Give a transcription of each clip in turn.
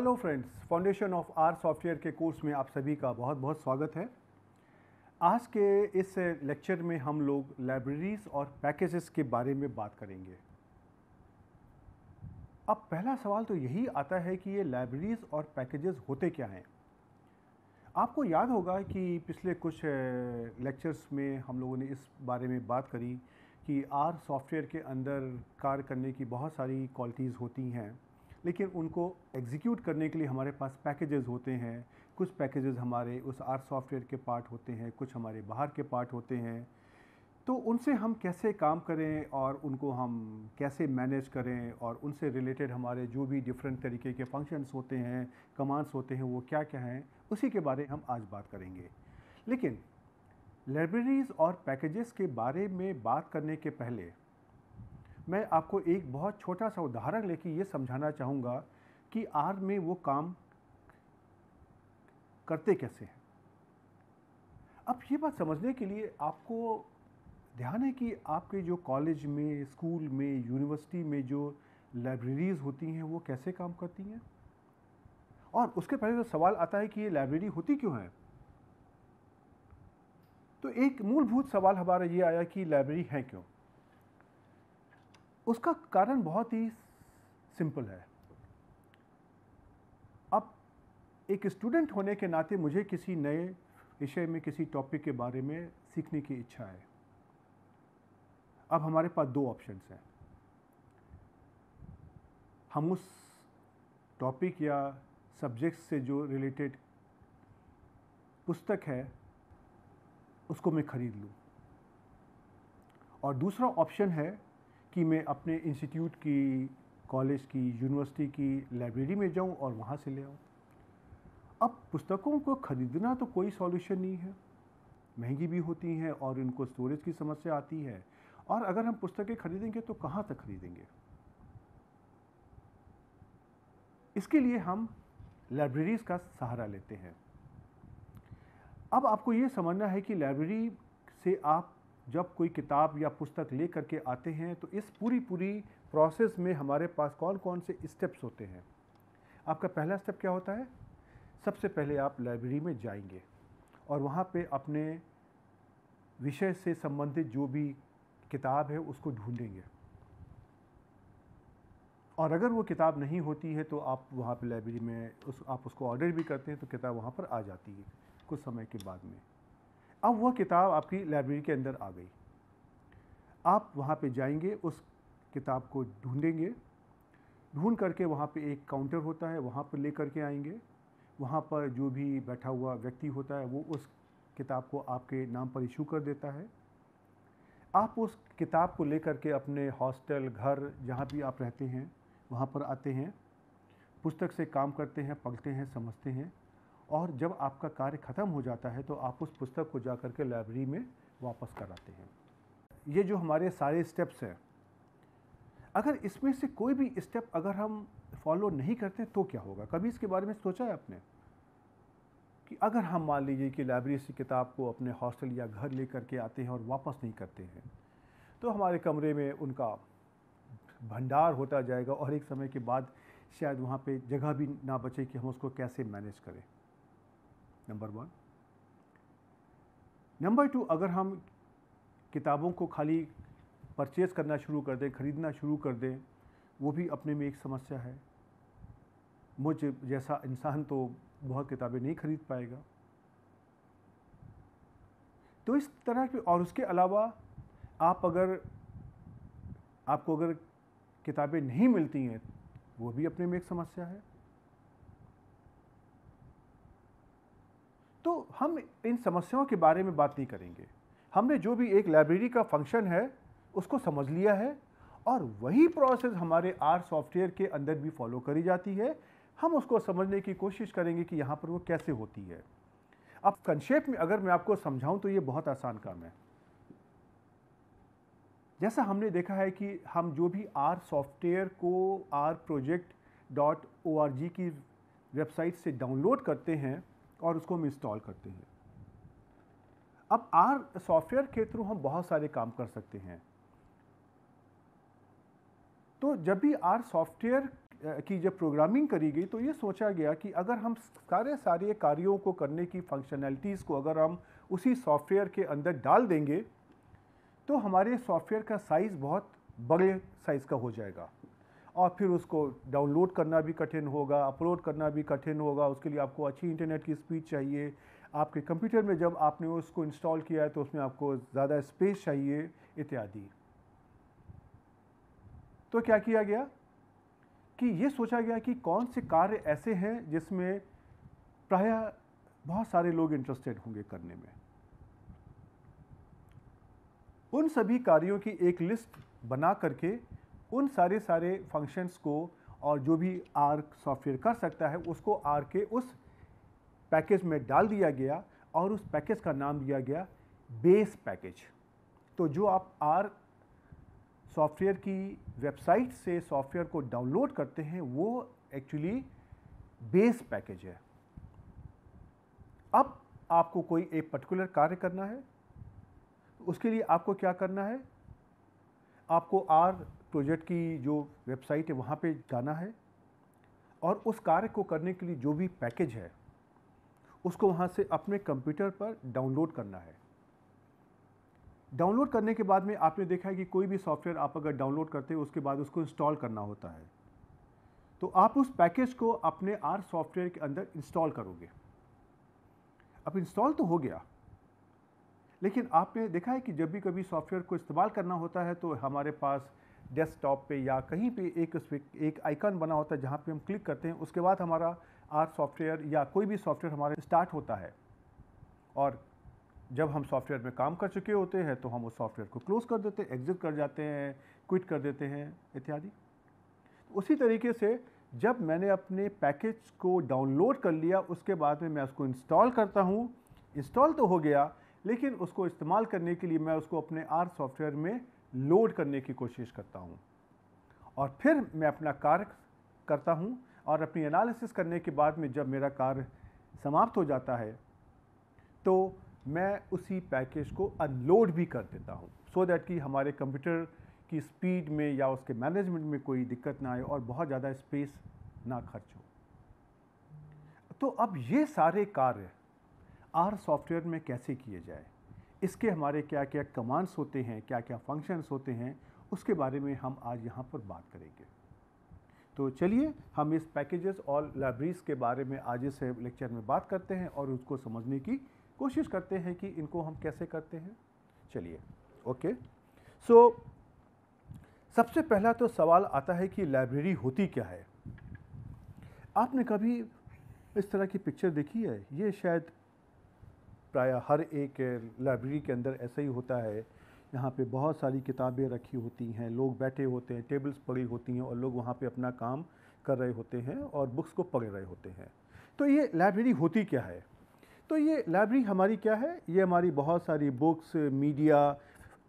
Hello friends foundation of R software के course में आप सभी का बहुत बहुत स्वागत है आज के इस लेक्चर में हम लोग लाइब्रेरीज़ और पैकेजेस के बारे में बात करेंगे अब पहला सवाल तो यही आता है कि ये लाइब्रेरीज़ और पैकेजेस होते क्या हैं आपको याद होगा कि पिछले कुछ लेक्चर्स में हम लोगों ने इस बारे में बात करी कि आर सॉफ्टवेयर के अंदर कार्य करने की बहुत सारी क्वालिटीज़ होती हैं लेकिन उनको एग्जीक्यूट करने के लिए हमारे पास पैकेजेस होते हैं कुछ पैकेजेस हमारे उस आर सॉफ्टवेयर के पार्ट होते हैं कुछ हमारे बाहर के पार्ट होते हैं तो उनसे हम कैसे काम करें और उनको हम कैसे मैनेज करें और उनसे रिलेटेड हमारे जो भी डिफरेंट तरीके के फंक्शंस होते हैं कमांड्स होते हैं वो क्या क्या हैं उसी के बारे में हम आज बात करेंगे लेकिन लाइब्रेरीज़ और पैकेजेस के बारे में बात करने के पहले मैं आपको एक बहुत छोटा सा उदाहरण लेके ये समझाना चाहूँगा कि आर में वो काम करते कैसे हैं अब ये बात समझने के लिए आपको ध्यान है कि आपके जो कॉलेज में स्कूल में यूनिवर्सिटी में जो लाइब्रेरीज़ होती हैं वो कैसे काम करती हैं और उसके पहले तो सवाल आता है कि ये लाइब्रेरी होती क्यों है तो एक मूलभूत सवाल हमारा ये आया कि लाइब्रेरी है क्यों उसका कारण बहुत ही सिंपल है अब एक स्टूडेंट होने के नाते मुझे किसी नए विषय में किसी टॉपिक के बारे में सीखने की इच्छा है अब हमारे पास दो ऑप्शंस हैं हम उस टॉपिक या सब्जेक्ट से जो रिलेटेड पुस्तक है उसको मैं ख़रीद लूँ और दूसरा ऑप्शन है कि मैं अपने इंस्टीट्यूट की कॉलेज की यूनिवर्सिटी की लाइब्रेरी में जाऊं और वहां से ले आऊं अब पुस्तकों को ख़रीदना तो कोई सॉल्यूशन नहीं है महंगी भी होती हैं और इनको स्टोरेज की समस्या आती है और अगर हम पुस्तकें खरीदेंगे तो कहाँ तक खरीदेंगे इसके लिए हम लाइब्रेरीज़ का सहारा लेते हैं अब आपको ये समझना है कि लाइब्रेरी से आप जब कोई किताब या पुस्तक ले करके आते हैं तो इस पूरी पूरी प्रोसेस में हमारे पास कौन कौन से स्टेप्स होते हैं आपका पहला स्टेप क्या होता है सबसे पहले आप लाइब्रेरी में जाएंगे और वहाँ पे अपने विषय से संबंधित जो भी किताब है उसको ढूंढेंगे और अगर वो किताब नहीं होती है तो आप वहाँ पे लाइब्रेरी में उस आप उसको ऑर्डर भी करते हैं तो किताब वहाँ पर आ जाती है कुछ समय के बाद में अब वह किताब आपकी लाइब्रेरी के अंदर आ गई आप वहाँ पे जाएंगे उस किताब को ढूंढेंगे ढूंढ करके वहाँ पे एक काउंटर होता है वहाँ पर ले करके आएंगे वहाँ पर जो भी बैठा हुआ व्यक्ति होता है वो उस किताब को आपके नाम पर इशू कर देता है आप उस किताब को लेकर के अपने हॉस्टल घर जहाँ भी आप रहते हैं वहाँ पर आते हैं पुस्तक से काम करते हैं पढ़ते हैं समझते हैं और जब आपका कार्य ख़त्म हो जाता है तो आप उस पुस्तक को जा कर के लाइब्रेरी में वापस कराते हैं ये जो हमारे सारे स्टेप्स हैं अगर इसमें से कोई भी स्टेप अगर हम फॉलो नहीं करते तो क्या होगा कभी इसके बारे में सोचा है आपने कि अगर हम मान लीजिए कि लाइब्रेरी से किताब को अपने हॉस्टल या घर ले करके आते हैं और वापस नहीं करते हैं तो हमारे कमरे में उनका भंडार होता जाएगा और एक समय के बाद शायद वहाँ पे जगह भी ना बचे कि हम उसको कैसे मैनेज करें नंबर वन नंबर टू अगर हम किताबों को खाली परचेज़ करना शुरू कर दें ख़रीदना शुरू कर दें वो भी अपने में एक समस्या है मुझ जैसा इंसान तो बहुत किताबें नहीं खरीद पाएगा तो इस तरह के और उसके अलावा आप अगर आपको अगर किताबें नहीं मिलती हैं वो भी अपने में एक समस्या है तो हम इन समस्याओं के बारे में बात नहीं करेंगे हमने जो भी एक लाइब्रेरी का फंक्शन है उसको समझ लिया है और वही प्रोसेस हमारे आर सॉफ्टवेयर के अंदर भी फॉलो करी जाती है हम उसको समझने की कोशिश करेंगे कि यहाँ पर वो कैसे होती है अब कंसेप्ट में अगर मैं आपको समझाऊं तो ये बहुत आसान काम है जैसा हमने देखा है कि हम जो भी आर सॉफ्टवेयर को R project dot O R G की वेबसाइट से डाउनलोड करते हैं और उसको हम इंस्टॉल करते हैं अब आर सॉफ्टवेयर के थ्रू हम बहुत सारे काम कर सकते हैं तो जब भी आर सॉफ्टवेयर की जब प्रोग्रामिंग करी गई तो ये सोचा गया कि अगर हम सारे सारे कार्यों को करने की फंक्शनैलिटीज़ को अगर हम उसी सॉफ्टवेयर के अंदर डाल देंगे तो हमारे सॉफ्टवेयर का साइज़ बहुत बड़े साइज़ का हो जाएगा और फिर उसको डाउनलोड करना भी कठिन होगा अपलोड करना भी कठिन होगा उसके लिए आपको अच्छी इंटरनेट की स्पीड चाहिए आपके कंप्यूटर में जब आपने उसको इंस्टॉल किया है तो उसमें आपको ज़्यादा स्पेस चाहिए इत्यादि तो क्या किया गया कि ये सोचा गया कि कौन से कार्य ऐसे हैं जिसमें प्रायः बहुत सारे लोग इंटरेस्टेड होंगे करने में उन सभी कार्यों की एक लिस्ट बना करके उन सारे सारे फंक्शंस को और जो भी आर सॉफ्टवेयर कर सकता है उसको आर के उस पैकेज में डाल दिया गया और उस पैकेज का नाम दिया गया बेस पैकेज तो जो आप आर सॉफ्टवेयर की वेबसाइट से सॉफ्टवेयर को डाउनलोड करते हैं वो एक्चुअली बेस पैकेज है अब आपको कोई एक पर्टिकुलर कार्य करना है उसके लिए आपको क्या करना है आपको आर प्रोजेक्ट की जो वेबसाइट है वहाँ पे जाना है और उस कार्य को करने के लिए जो भी पैकेज है उसको वहाँ से अपने कंप्यूटर पर डाउनलोड करना है डाउनलोड करने के बाद में आपने देखा है कि कोई भी सॉफ्टवेयर आप अगर डाउनलोड करते हैं उसके बाद उसको इंस्टॉल करना होता है तो आप उस पैकेज को अपने आर सॉफ्टवेयर के अंदर इंस्टॉल करोगे अब इंस्टॉल तो हो गया लेकिन आपने देखा है कि जब भी कभी सॉफ्टवेयर को इस्तेमाल करना होता है तो हमारे पास डेस्कटॉप पे या कहीं पे एक पर एक आइकन बना होता है जहाँ पे हम क्लिक करते हैं उसके बाद हमारा आर सॉफ्टवेयर या कोई भी सॉफ्टवेयर हमारे स्टार्ट होता है और जब हम सॉफ्टवेयर में काम कर चुके होते हैं तो हम उस सॉफ्टवेयर को क्लोज़ कर देते हैं एग्ज़िट कर जाते हैं क्विट कर देते हैं इत्यादि उसी तरीके से जब मैंने अपने पैकेज को डाउनलोड कर लिया उसके बाद में मैं उसको इंस्टॉल करता हूँ इंस्टॉल तो हो गया लेकिन उसको इस्तेमाल करने के लिए मैं उसको अपने आर सॉफ्टवेयर में लोड करने की कोशिश करता हूँ और फिर मैं अपना कार्य करता हूँ और अपनी एनालिसिस करने के बाद में जब मेरा कार्य समाप्त हो जाता है तो मैं उसी पैकेज को अनलोड भी कर देता हूँ सो दैट कि हमारे कंप्यूटर की स्पीड में या उसके मैनेजमेंट में कोई दिक्कत ना आए और बहुत ज़्यादा स्पेस ना खर्च हो तो अब ये सारे कार्य आर सॉफ्टवेयर में कैसे किए जाए इसके हमारे क्या क्या कमांड्स होते हैं क्या क्या फंक्शंस होते हैं उसके बारे में हम आज यहाँ पर बात करेंगे तो चलिए हम इस पैकेजेस और लाइब्रेरीज़ के बारे में आज इस लेक्चर में बात करते हैं और उसको समझने की कोशिश करते हैं कि इनको हम कैसे करते हैं चलिए ओके सो सबसे पहला तो सवाल आता है कि लाइब्रेरी होती क्या है आपने कभी इस तरह की पिक्चर देखी है ये शायद प्राय हर एक लाइब्रेरी के अंदर ऐसा ही होता है यहाँ पे बहुत सारी किताबें रखी होती हैं लोग बैठे होते हैं टेबल्स पड़ी होती हैं और लोग वहाँ पे अपना काम कर रहे होते हैं और बुक्स को पढ़ रहे होते हैं तो ये लाइब्रेरी होती क्या है तो ये लाइब्रेरी हमारी क्या है ये हमारी बहुत सारी बुक्स मीडिया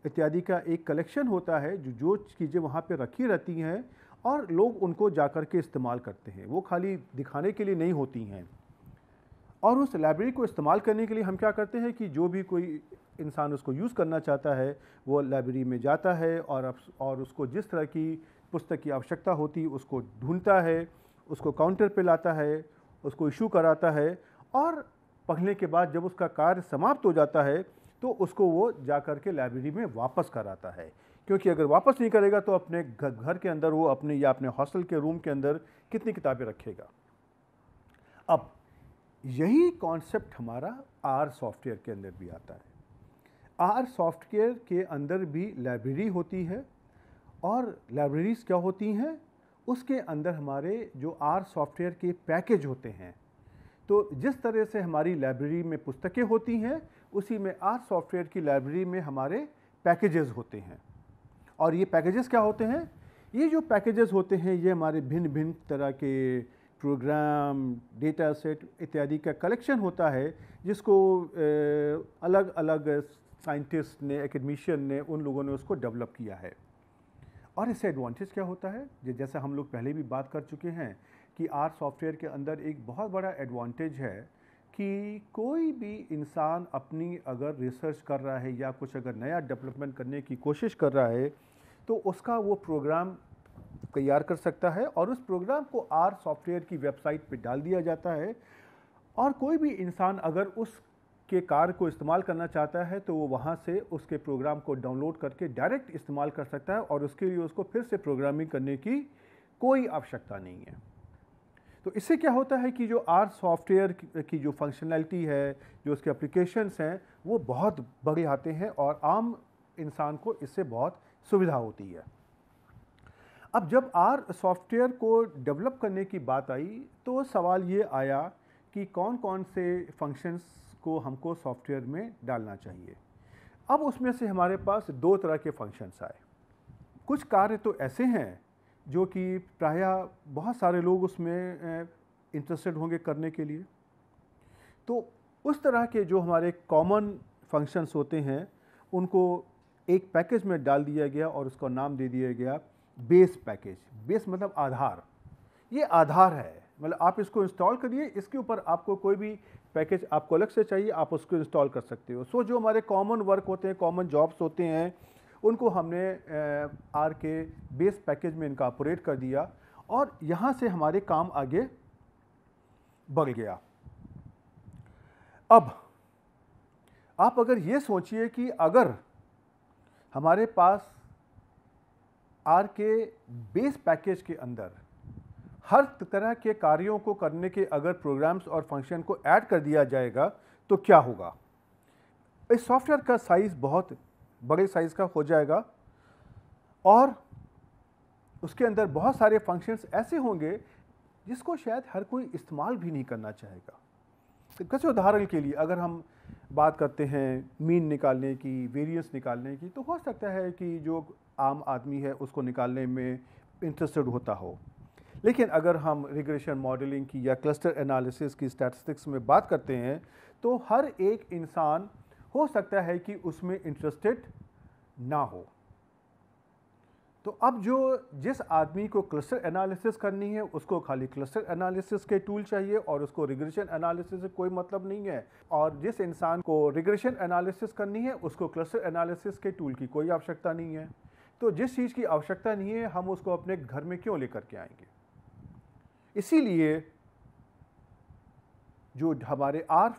इत्यादि का एक कलेक्शन होता है जो जो चीज़ें वहाँ पर रखी रहती हैं और लोग उनको जा कर के इस्तेमाल करते हैं वो खाली दिखाने के लिए नहीं होती हैं और उस लाइब्रेरी को इस्तेमाल करने के लिए हम क्या करते हैं कि जो भी कोई इंसान उसको यूज़ करना चाहता है वो लाइब्रेरी में जाता है और और उसको जिस तरह की पुस्तक की आवश्यकता होती उसको ढूंढता है उसको काउंटर पे लाता है उसको इशू कराता है और पढ़ने के बाद जब उसका कार्य समाप्त हो जाता है तो उसको वो जा कर के लाइब्रेरी में वापस कराता है क्योंकि अगर वापस नहीं करेगा तो अपने घर के अंदर वो अपने या अपने हॉस्टल के रूम के अंदर कितनी किताबें रखेगा अब यही कॉन्सेप्ट हमारा आर सॉफ्टवेयर के अंदर भी आता है आर सॉफ्टवेयर के अंदर भी लाइब्रेरी होती है और लाइब्रेरीज़ क्या होती हैं उसके अंदर हमारे जो आर सॉफ्टवेयर के पैकेज होते हैं तो जिस तरह से हमारी लाइब्रेरी में पुस्तकें होती हैं उसी में आर सॉफ्टवेयर की लाइब्रेरी में हमारे पैकेजेस होते हैं और ये पैकेजेस क्या होते हैं ये जो पैकेजेस होते हैं ये हमारे भिन्न भिन्न तरह के प्रोग्राम डेटा सेट इत्यादि का कलेक्शन होता है जिसको अलग अलग साइंटिस्ट ने एकेडमिशियन ने उन लोगों ने उसको डेवलप किया है और इससे एडवांटेज क्या होता है जैसा हम लोग पहले भी बात कर चुके हैं कि आर सॉफ्टवेयर के अंदर एक बहुत बड़ा एडवांटेज है कि कोई भी इंसान अपनी अगर रिसर्च कर रहा है या कुछ अगर नया डेवलपमेंट करने की कोशिश कर रहा है तो उसका वो प्रोग्राम तैयार कर सकता है और उस प्रोग्राम को आर सॉफ्टवेयर की वेबसाइट पर डाल दिया जाता है और कोई भी इंसान अगर उस के कार को इस्तेमाल करना चाहता है तो वो वहाँ से उसके प्रोग्राम को डाउनलोड करके डायरेक्ट इस्तेमाल कर सकता है और उसके लिए उसको फिर से प्रोग्रामिंग करने की कोई आवश्यकता नहीं है तो इससे क्या होता है कि जो आर सॉफ्टवेयर की जो फंक्शनैलिटी है जो उसके एप्लीकेशंस हैं वो बहुत बड़े आते हैं और आम इंसान को इससे बहुत सुविधा होती है अब जब आर सॉफ्टवेयर को डेवलप करने की बात आई तो सवाल ये आया कि कौन कौन से फंक्शंस को हमको सॉफ्टवेयर में डालना चाहिए अब उसमें से हमारे पास दो तरह के फंक्शंस आए कुछ कार्य तो ऐसे हैं जो कि प्रायः बहुत सारे लोग उसमें इंटरेस्टेड होंगे करने के लिए तो उस तरह के जो हमारे कॉमन फंक्शंस होते हैं उनको एक पैकेज में डाल दिया गया और उसका नाम दे दिया गया बेस पैकेज बेस मतलब आधार ये आधार है मतलब आप इसको इंस्टॉल करिए इसके ऊपर आपको कोई भी पैकेज आपको अलग से चाहिए आप उसको इंस्टॉल कर सकते हो सो जो हमारे कॉमन वर्क होते हैं कॉमन जॉब्स होते हैं उनको हमने आर के बेस पैकेज में इनकापोरेट कर दिया और यहाँ से हमारे काम आगे बढ़ गया अब आप अगर ये सोचिए कि अगर हमारे पास आर के बेस पैकेज के अंदर हर तरह के कार्यों को करने के अगर प्रोग्राम्स और फंक्शन को ऐड कर दिया जाएगा तो क्या होगा इस सॉफ्टवेयर का साइज़ बहुत बड़े साइज़ का हो जाएगा और उसके अंदर बहुत सारे फंक्शंस ऐसे होंगे जिसको शायद हर कोई इस्तेमाल भी नहीं करना चाहेगा तो कैसे उदाहरण के लिए अगर हम बात करते हैं मीन निकालने की वेरियंस निकालने की तो हो सकता है कि जो आम आदमी है उसको निकालने में इंटरेस्टेड होता हो लेकिन अगर हम रिग्रेशन मॉडलिंग की या क्लस्टर एनालिसिस की स्टैटिस्टिक्स में बात करते हैं तो हर एक इंसान हो सकता है कि उसमें इंटरेस्टेड ना हो तो अब जो जिस आदमी को क्लस्टर एनालिसिस करनी है उसको खाली क्लस्टर एनालिसिस के टूल चाहिए और उसको रिग्रेशन एनालिसिस से कोई मतलब नहीं है और जिस इंसान को रिग्रेशन एनालिसिस करनी है उसको क्लस्टर एनालिसिस के टूल की कोई आवश्यकता नहीं है तो जिस चीज़ की आवश्यकता नहीं है हम उसको अपने घर में क्यों लेकर के आएंगे इसीलिए जो हमारे आर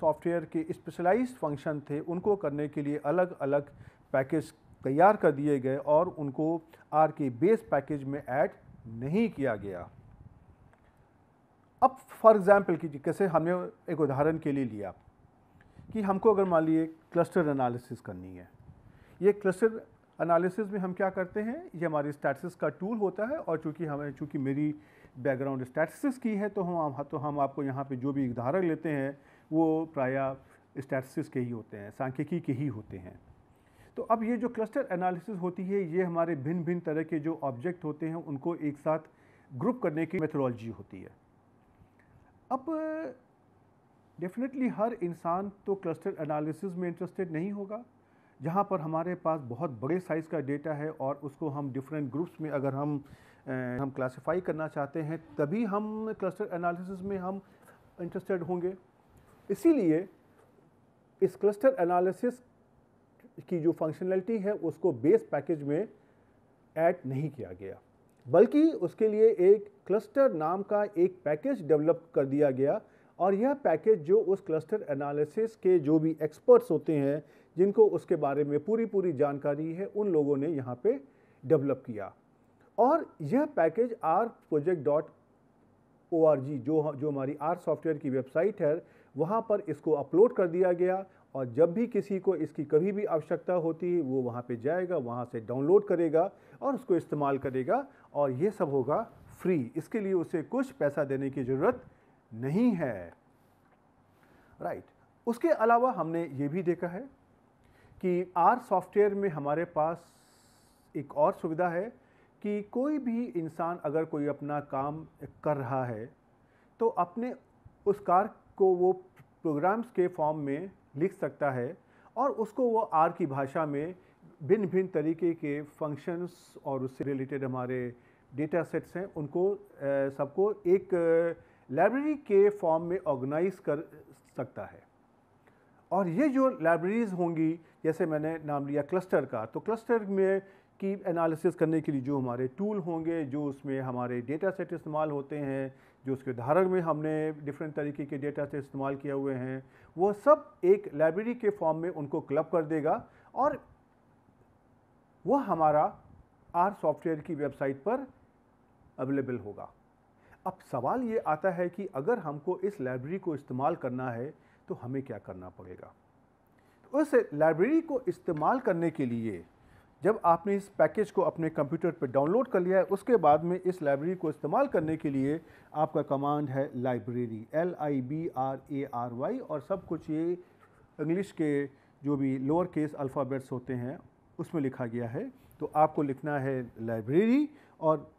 सॉफ्टवेयर के स्पेशलाइज फंक्शन थे उनको करने के लिए अलग अलग पैकेज तैयार कर दिए गए और उनको आर के बेस पैकेज में ऐड नहीं किया गया अब फॉर एग्ज़ाम्पल की कैसे हमने एक उदाहरण के लिए लिया कि हमको अगर मान लीजिए क्लस्टर एनालिसिस करनी है ये क्लस्टर एनालिसिस में हम क्या करते हैं ये हमारी स्टैटसिस का टूल होता है और चूँकि हमें चूँकि मेरी बैकग्राउंड स्टैटसिस की है तो हम तो हम आपको यहाँ पे जो भी उदाहरण लेते हैं वो प्रायः स्टैटिस्टिक्स के ही होते हैं सांख्यिकी के ही होते हैं तो अब ये जो क्लस्टर एनालिसिस होती है ये हमारे भिन्न भिन्न तरह के जो ऑब्जेक्ट होते हैं उनको एक साथ ग्रुप करने की मेथोलॉजी होती है अब डेफिनेटली हर इंसान तो क्लस्टर एनालिसिस में इंटरेस्टेड नहीं होगा जहाँ पर हमारे पास बहुत बड़े साइज़ का डेटा है और उसको हम डिफरेंट ग्रुप्स में अगर हम ए, हम क्लासिफाई करना चाहते हैं तभी हम क्लस्टर एनालिसिस में हम इंटरेस्टेड होंगे इसीलिए इस क्लस्टर एनालिसिस की जो फंक्शनलिटी है उसको बेस पैकेज में ऐड नहीं किया गया बल्कि उसके लिए एक क्लस्टर नाम का एक पैकेज डेवलप कर दिया गया और यह पैकेज जो उस क्लस्टर एनालिसिस के जो भी एक्सपर्ट्स होते हैं जिनको उसके बारे में पूरी पूरी जानकारी है उन लोगों ने यहाँ पे डेवलप किया और यह package R project dot O R G जो जो हमारी आर सॉफ्टवेयर की वेबसाइट है वहाँ पर इसको अपलोड कर दिया गया और जब भी किसी को इसकी कभी भी आवश्यकता होती है वो वहाँ पे जाएगा वहाँ से डाउनलोड करेगा और उसको इस्तेमाल करेगा और ये सब होगा फ्री इसके लिए उसे कुछ पैसा देने की ज़रूरत नहीं है राइट right. उसके अलावा हमने ये भी देखा है कि आर सॉफ्टवेयर में हमारे पास एक और सुविधा है कि कोई भी इंसान अगर कोई अपना काम कर रहा है तो अपने उस कार को वो प्रोग्राम्स के फॉर्म में लिख सकता है और उसको वो आर की भाषा में भिन्न भिन्न तरीके के फंक्शंस और उससे रिलेटेड हमारे डेटा सेट्स हैं उनको सबको एक लाइब्रेरी के फॉर्म में ऑर्गेनाइज कर सकता है और ये जो लाइब्रेरीज़ होंगी जैसे मैंने नाम लिया क्लस्टर का तो क्लस्टर में की एनालिसिस करने के लिए जो हमारे टूल होंगे जो उसमें हमारे डेटा सेट इस्तेमाल होते हैं जो उसके उदाहरण में हमने डिफरेंट तरीके के डेटा से इस्तेमाल किए हुए हैं वो सब एक लाइब्रेरी के फॉर्म में उनको क्लब कर देगा और वो हमारा आर सॉफ्टवेयर की वेबसाइट पर अवेलेबल होगा अब सवाल ये आता है कि अगर हमको इस लाइब्रेरी को इस्तेमाल करना है तो हमें क्या करना पड़ेगा तो उस लाइब्रेरी को इस्तेमाल करने के लिए जब आपने इस पैकेज को अपने कंप्यूटर पर डाउनलोड कर लिया है उसके बाद में इस लाइब्रेरी को इस्तेमाल करने के लिए आपका कमांड है library L I B R A R Y और सब कुछ ये इंग्लिश के जो भी लोअर केस अल्फ़ाबेट्स होते हैं उसमें लिखा गया है तो आपको लिखना है लाइब्रेरी और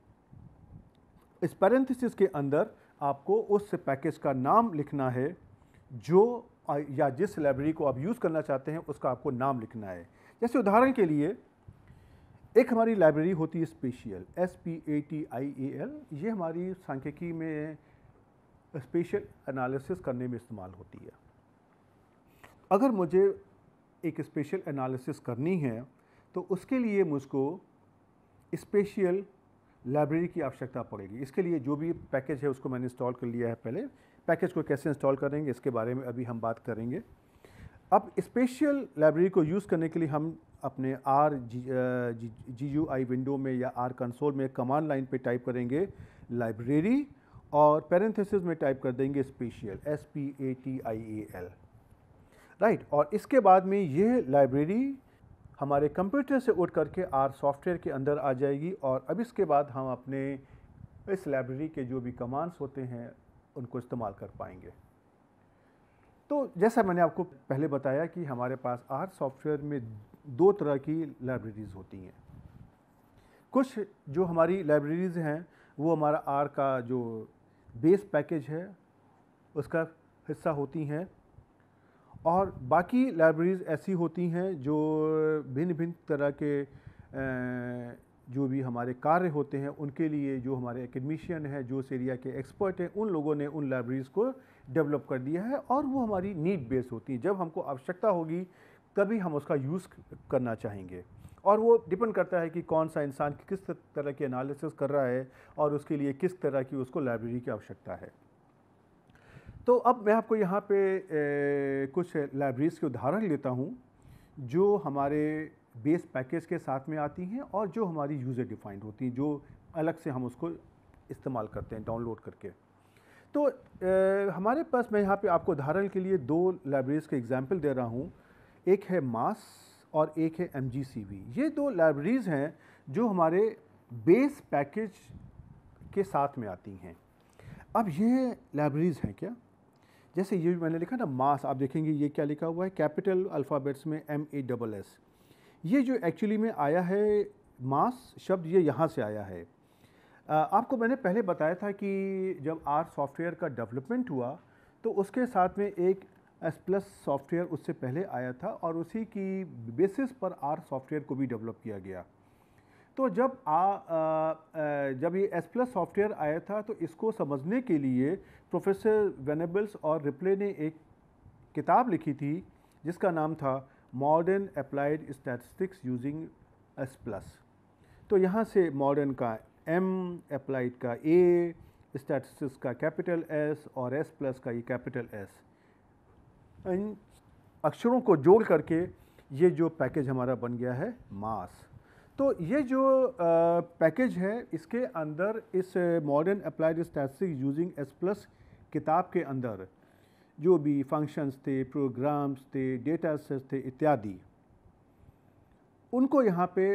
इस पैरेंथिस के अंदर आपको उस पैकेज का नाम लिखना है जो या जिस लाइब्रेरी को आप यूज़ करना चाहते हैं उसका आपको नाम लिखना है जैसे उदाहरण के लिए एक हमारी लाइब्रेरी होती है spatial S P A T I A L ये हमारी सांख्यिकी में स्पेशल एनालिसिस करने में इस्तेमाल होती है अगर मुझे एक स्पेशल एनालिसिस करनी है तो उसके लिए मुझको स्पेशल लाइब्रेरी की आवश्यकता पड़ेगी इसके लिए जो भी पैकेज है उसको मैंने इंस्टॉल कर लिया है पहले पैकेज को कैसे इंस्टॉल करेंगे इसके बारे में अभी हम बात करेंगे अब स्पेशल लाइब्रेरी को यूज़ करने के लिए हम अपने R G U I window में या आर कंसोल में कमांड लाइन पे टाइप करेंगे लाइब्रेरी और पैरेंथेसिस में टाइप कर देंगे special S P A T I A L right और इसके बाद में यह लाइब्रेरी हमारे कंप्यूटर से उठ करके आर सॉफ्टवेयर के अंदर आ जाएगी और अब इसके बाद हम अपने इस लाइब्रेरी के जो भी कमांड्स होते हैं उनको इस्तेमाल कर पाएंगे तो जैसा मैंने आपको पहले बताया कि हमारे पास आर सॉफ्टवेयर में दो तरह की लाइब्रेरीज़ होती हैं कुछ जो हमारी लाइब्रेरीज़ हैं वो हमारा आर का जो बेस पैकेज है उसका हिस्सा होती हैं और बाकी लाइब्रेरीज़ ऐसी होती हैं जो भिन्न भिन्न तरह के जो भी हमारे कार्य होते हैं उनके लिए जो हमारे एकेडमिशियन हैं जो उस एरिया के एक्सपर्ट हैं उन लोगों ने उन लाइब्रेरीज़ को डेवलप कर दिया है और वो हमारी नीड बेस होती हैं जब हमको आवश्यकता होगी तभी हम उसका यूज़ करना चाहेंगे और वो डिपेंड करता है कि कौन सा इंसान किस तरह की एनालिसिस कर रहा है और उसके लिए किस तरह की उसको लाइब्रेरी की आवश्यकता है तो अब मैं आपको यहाँ पे ए, कुछ लाइब्रेरीज़ के उदाहरण लेता हूँ जो हमारे बेस पैकेज के साथ में आती हैं और जो हमारी यूज़र डिफाइंड होती हैं जो अलग से हम उसको इस्तेमाल करते हैं डाउनलोड करके तो ए, हमारे पास मैं यहाँ पे आपको उदाहरण के लिए दो लाइब्रेरीज़ के एग्जाम्पल दे रहा हूँ एक है मास और एक है एम ये दो लाइब्रेरीज़ हैं जो हमारे बेस पैकेज के साथ में आती हैं अब ये लाइब्रेरीज़ हैं क्या जैसे ये मैंने लिखा ना मास आप देखेंगे ये क्या लिखा हुआ है कैपिटल अल्फ़ाबेट्स में एम ए डबल एस ये जो एक्चुअली में आया है मास शब्द ये यहाँ से आया है आपको मैंने पहले बताया था कि जब आर सॉफ्टवेयर का डेवलपमेंट हुआ तो उसके साथ में एक एस प्लस सॉफ्टवेयर उससे पहले आया था और उसी की बेसिस पर आर सॉफ्टवेयर को भी डेवलप किया गया तो जब आ, आ, आ जब ये एस प्लस सॉफ्टवेयर आया था तो इसको समझने के लिए प्रोफेसर वेनेबल्स और रिप्ले ने एक किताब लिखी थी जिसका नाम था modern applied statistics using S plus तो यहाँ से मॉडर्न का एम अप्लाइड का ए स्टैटिस्टिक्स का कैपिटल एस और एस प्लस का ये कैपिटल एस इन अक्षरों को जोड़ करके ये जो पैकेज हमारा बन गया है मास तो ये जो पैकेज है इसके अंदर इस modern applied statistics using S plus किताब के अंदर जो भी फंक्शंस थे प्रोग्राम्स थे डेटा सेट्स थे इत्यादि उनको यहाँ पे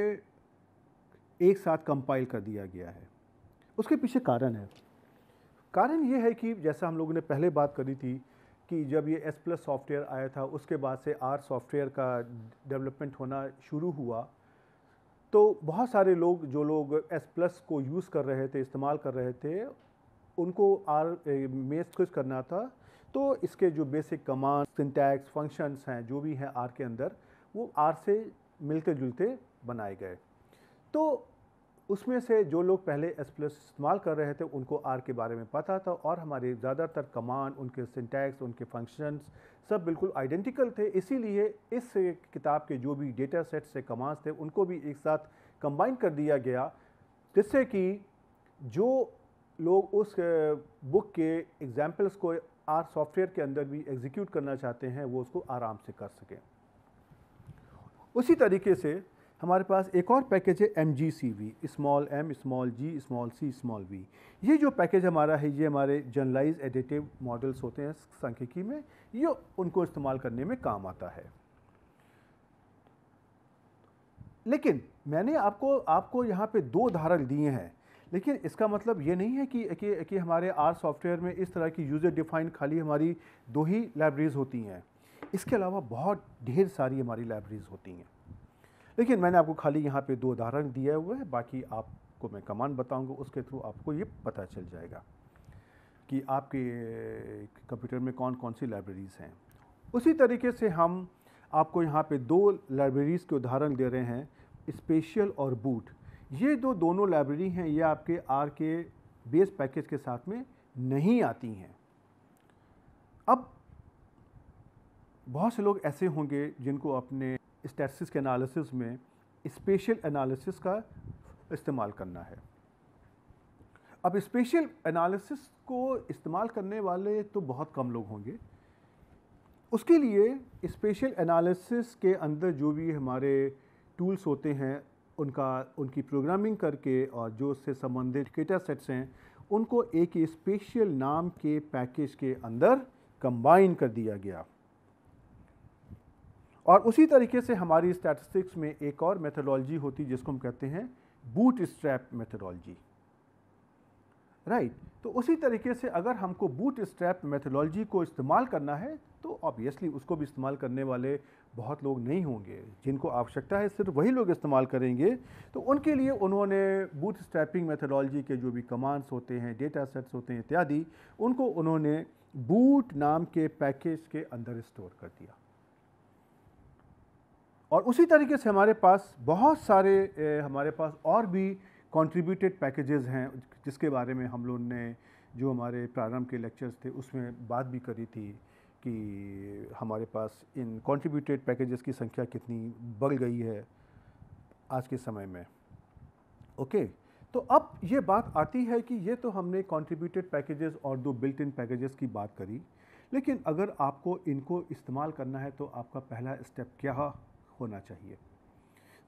एक साथ कंपाइल कर दिया गया है उसके पीछे कारण है कारण ये है कि जैसा हम लोगों ने पहले बात करी थी कि जब ये एस प्लस सॉफ्टवेयर आया था उसके बाद से आर सॉफ्टवेयर का डेवलपमेंट होना शुरू हुआ तो बहुत सारे लोग जो लोग एस प्लस को यूज़ कर रहे थे इस्तेमाल कर रहे थे उनको आर में स्विच करना था तो इसके जो बेसिक कमांड सिंटैक्स फंक्शंस हैं जो भी हैं आर के अंदर वो आर से मिलते जुलते बनाए गए तो उसमें से जो लोग पहले एस प्लस इस्तेमाल कर रहे थे उनको आर के बारे में पता था और हमारे ज़्यादातर कमांड उनके सिंटैक्स उनके फंक्शंस सब बिल्कुल आइडेंटिकल थे इसीलिए इस किताब के जो भी डेटा सेट से कमांड्स थे उनको भी एक साथ कंबाइन कर दिया गया जिससे कि जो लोग उस बुक uh, के एग्जाम्पल्स को आर सॉफ्टवेयर के अंदर भी एग्जीक्यूट करना चाहते हैं वो उसको आराम से कर सकें उसी तरीके से हमारे पास एक और पैकेज है M G C V small M small G small C small V ये जो पैकेज हमारा है ये हमारे जर्नलाइज एडिटिव मॉडल्स होते हैं सांख्यिकी में ये उनको इस्तेमाल करने में काम आता है लेकिन मैंने आपको आपको यहाँ पे दो उदाहरण दिए हैं लेकिन इसका मतलब ये नहीं है कि कि, कि हमारे आर सॉफ्टवेयर में इस तरह की यूज़र डिफाइंड खाली हमारी दो ही लाइब्रेरीज़ होती हैं इसके अलावा बहुत ढेर सारी हमारी लाइब्रेरीज़ होती हैं लेकिन मैंने आपको खाली यहाँ पे दो उदाहरण दिए हुए हैं बाकी आपको मैं कमांड बताऊँगा उसके थ्रू आपको ये पता चल जाएगा कि आपके कंप्यूटर में कौन कौन सी लाइब्रेरीज़ हैं उसी तरीके से हम आपको यहाँ पे दो लाइब्रेरीज़ के उदाहरण दे रहे हैं स्पेशल और बूट ये दो दोनों लाइब्रेरी हैं ये आपके आर के बेस पैकेज के साथ में नहीं आती हैं अब बहुत से लोग ऐसे होंगे जिनको अपने स्टैटिस्टिक्स के एनालिसिस में स्पेशल एनालिसिस का इस्तेमाल करना है अब स्पेशल एनालिसिस को इस्तेमाल करने वाले तो बहुत कम लोग होंगे उसके लिए स्पेशल एनालिसिस के अंदर जो भी हमारे टूल्स होते हैं उनका उनकी प्रोग्रामिंग करके और जो उससे संबंधित डेटा सेट्स हैं उनको एक स्पेशल नाम के पैकेज के अंदर कंबाइन कर दिया गया और उसी तरीके से हमारी स्टैटिस्टिक्स में एक और मेथोडोलॉजी होती जिसको हम कहते हैं बूट स्ट्रैप मेथोडोलॉजी राइट तो उसी तरीके से अगर हमको बूट स्ट्रैप मेथोडोलॉजी को इस्तेमाल करना है तो ऑब्वियसली उसको भी इस्तेमाल करने वाले बहुत लोग नहीं होंगे जिनको आवश्यकता है सिर्फ वही लोग इस्तेमाल करेंगे तो उनके लिए उन्होंने बूथ स्टैपिंग मेथडोलॉजी के जो भी कमांड्स होते हैं डेटा सेट्स होते हैं इत्यादि उनको उन्होंने बूट नाम के पैकेज के अंदर स्टोर कर दिया और उसी तरीके से हमारे पास बहुत सारे ए, हमारे पास और भी कॉन्ट्रीब्यूटेड पैकेजेस हैं जिसके बारे में हम लोग ने जो हमारे प्रारंभ के लेक्चर्स थे उसमें बात भी करी थी कि हमारे पास इन कॉन्ट्रीब्यूटेड पैकेजेस की संख्या कितनी बढ़ गई है आज के समय में ओके okay, तो अब ये बात आती है कि ये तो हमने कॉन्ट्रीब्यूटेड पैकेजेस और दो बिल्ट इन पैकेजेस की बात करी लेकिन अगर आपको इनको इस्तेमाल करना है तो आपका पहला स्टेप क्या होना चाहिए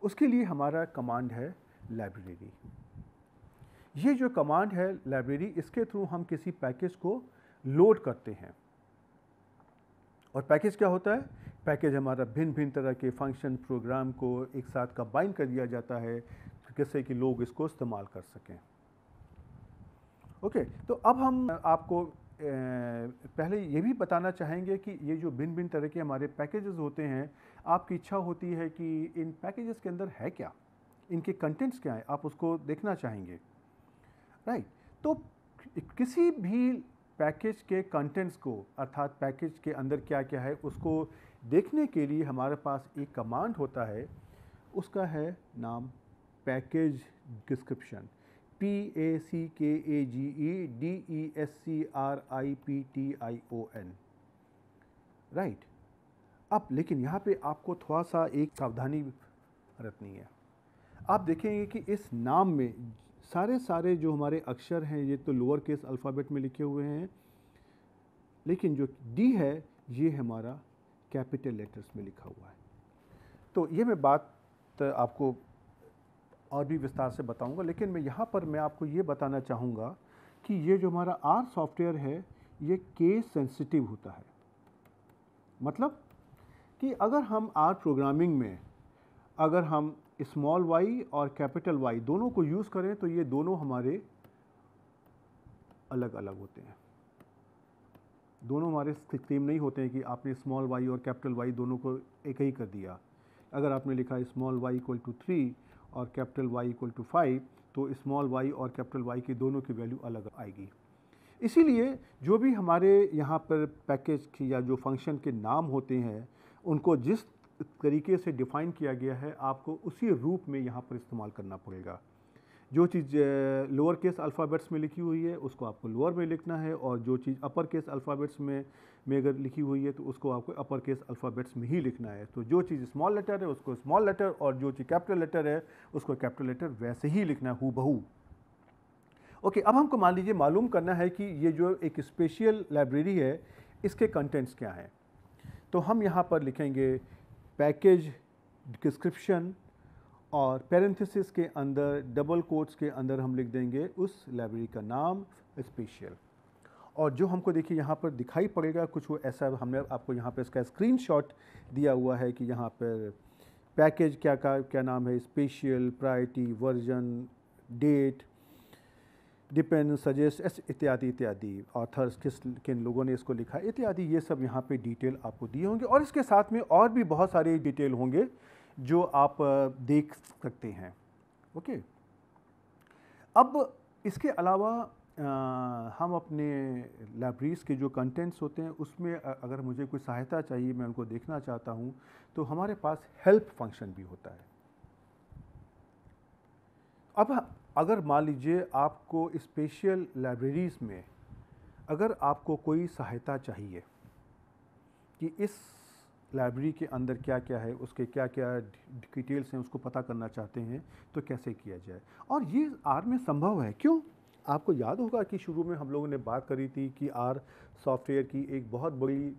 उसके लिए हमारा कमांड है लाइब्रेरी ये जो कमांड है लाइब्रेरी इसके थ्रू हम किसी पैकेज को लोड करते हैं और पैकेज क्या होता है पैकेज हमारा भिन्न भिन्न तरह के फंक्शन प्रोग्राम को एक साथ कंबाइन कर दिया जाता है जिससे कि लोग इसको इस्तेमाल कर सकें ओके okay, तो अब हम आपको पहले ये भी बताना चाहेंगे कि ये जो भिन्न भिन्न तरह के हमारे पैकेजेस होते हैं आपकी इच्छा होती है कि इन पैकेजेस के अंदर है क्या इनके कंटेंट्स क्या हैं आप उसको देखना चाहेंगे राइट right. तो किसी भी पैकेज के कंटेंट्स को अर्थात पैकेज के अंदर क्या क्या है उसको देखने के लिए हमारे पास एक कमांड होता है उसका है नाम package description P A C K A G E D E S C R I P T I O N right अब लेकिन यहाँ पे आपको थोड़ा सा एक सावधानी रखनी है आप देखेंगे कि इस नाम में सारे सारे जो हमारे अक्षर हैं ये तो लोअर केस अल्फ़ाबेट में लिखे हुए हैं लेकिन जो डी है ये हमारा कैपिटल लेटर्स में लिखा हुआ है तो ये मैं बात आपको और भी विस्तार से बताऊंगा लेकिन मैं यहाँ पर मैं आपको ये बताना चाहूँगा कि ये जो हमारा आर सॉफ्टवेयर है ये केस सेंसिटिव होता है मतलब कि अगर हम आर प्रोग्रामिंग में अगर हम स्मॉल वाई और कैपिटल वाई दोनों को यूज़ करें तो ये दोनों हमारे अलग अलग होते हैं दोनों हमारे सेम नहीं होते हैं कि आपने स्मॉल वाई और कैपिटल वाई दोनों को एक ही कर दिया अगर आपने लिखा small Y equal to three और capital Y equal to five तो स्मॉल वाई और कैपिटल वाई की दोनों की वैल्यू अलग आएगी इसीलिए जो भी हमारे यहाँ पर पैकेज की या जो फंक्शन के नाम होते हैं उनको जिस तरीके से डिफ़ाइन किया गया है आपको उसी रूप में यहाँ पर इस्तेमाल करना पड़ेगा जो चीज़ लोअर केस अल्फ़ाबेट्स में लिखी हुई है उसको आपको लोअर में लिखना है और जो चीज़ अपर केस अल्फ़ाबेट्स में में अगर लिखी हुई है तो उसको आपको अपर केस अल्फ़ाबेट्स में ही लिखना है तो जो चीज़ स्मॉल लेटर है उसको स्मॉल लेटर और जो चीज़ कैपिटल लेटर है उसको कैपिटल लेटर वैसे ही लिखना है हु ओके अब हमको मान लीजिए मालूम करना है कि ये जो एक स्पेशल लाइब्रेरी है इसके कंटेंट्स क्या हैं तो हम यहाँ पर लिखेंगे पैकेज डिस्क्रिप्शन और पैरेंथिस के अंदर डबल कोट्स के अंदर हम लिख देंगे उस लाइब्रेरी का नाम स्पेशल और जो हमको देखिए यहाँ पर दिखाई पड़ेगा कुछ वो ऐसा हमने आपको यहाँ पर इसका स्क्रीनशॉट दिया हुआ है कि यहाँ पर पैकेज क्या का क्या नाम है special priority version date depend suggests इत्यादि इत्यादि ऑथर्स किस किन लोगों ने इसको लिखा इत्यादि ये सब यहाँ पे डिटेल आपको दिए होंगे और इसके साथ में और भी बहुत सारे डिटेल होंगे जो आप देख सकते हैं ओके अब इसके अलावा आ, हम अपने लाइब्रेरीज़ के जो कंटेंट्स होते हैं उसमें अगर मुझे कोई सहायता चाहिए मैं उनको देखना चाहता हूँ तो हमारे पास हेल्प फंक्शन भी होता है अब अगर मान लीजिए आपको स्पेशल लाइब्रेरीज़ में अगर आपको कोई सहायता चाहिए कि इस लाइब्रेरी के अंदर क्या क्या है उसके क्या क्या डिटेल्स हैं उसको पता करना चाहते हैं तो कैसे किया जाए और ये आर में संभव है क्यों आपको याद होगा कि शुरू में हम लोगों ने बात करी थी कि आर सॉफ्टवेयर की एक बहुत बड़ी